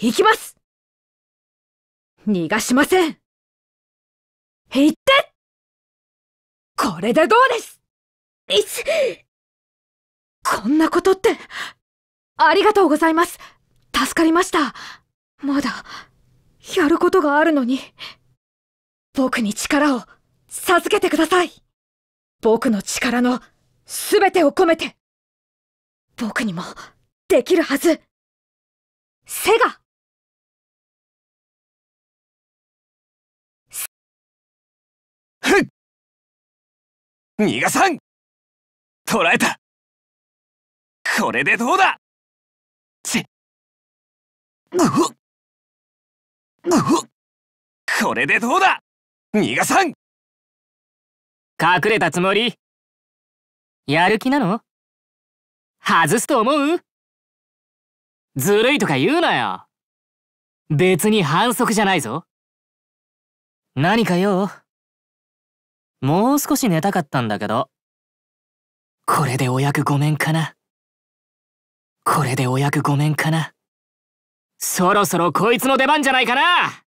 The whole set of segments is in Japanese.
行きます逃がしません行ってこれでどうですいつこんなことって、ありがとうございます。助かりました。まだ、やることがあるのに。僕に力を授けてください。僕の力のすべてを込めて。僕にもできるはず。背が逃がさん捕らえたこれでどうだちうふうふこれでどうだ逃がさん隠れたつもりやる気なの外すと思うずるいとか言うなよ別に反則じゃないぞ何か用もう少し寝たかったんだけど。これでお役ごめんかな。これでお役ごめんかな。そろそろこいつの出番じゃないかな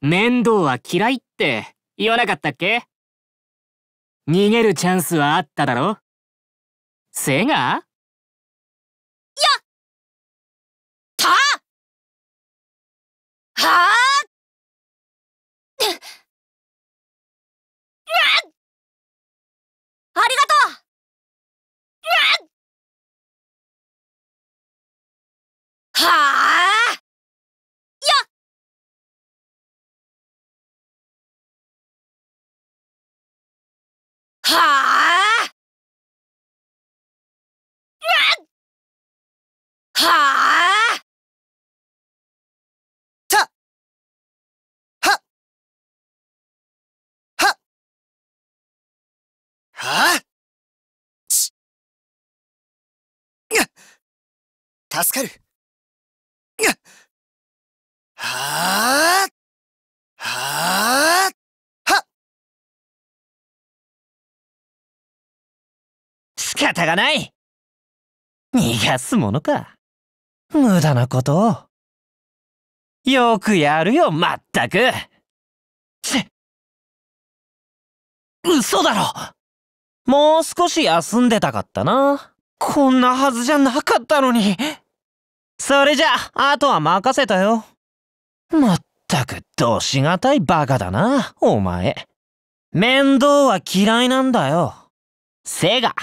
面倒は嫌いって言わなかったっけ逃げるチャンスはあっただろセガやったはあはあちが助かるがはあはあは仕方がない逃がすものか無駄なことをよくやるよまったく嘘だろもう少し休んでたかったな。こんなはずじゃなかったのに。それじゃあ、とは任せたよ。まったく、どうしがたいバカだな、お前。面倒は嫌いなんだよ。セガ。